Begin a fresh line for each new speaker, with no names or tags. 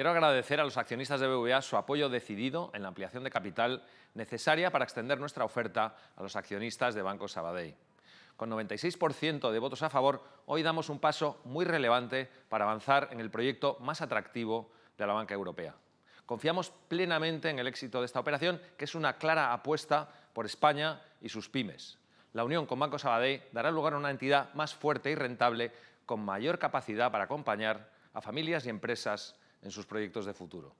Quiero agradecer a los accionistas de BBVA su apoyo decidido en la ampliación de capital necesaria para extender nuestra oferta a los accionistas de Banco Sabadell. Con 96% de votos a favor, hoy damos un paso muy relevante para avanzar en el proyecto más atractivo de la banca europea. Confiamos plenamente en el éxito de esta operación, que es una clara apuesta por España y sus pymes. La unión con Banco Sabadell dará lugar a una entidad más fuerte y rentable, con mayor capacidad para acompañar a familias y empresas en sus proyectos de futuro.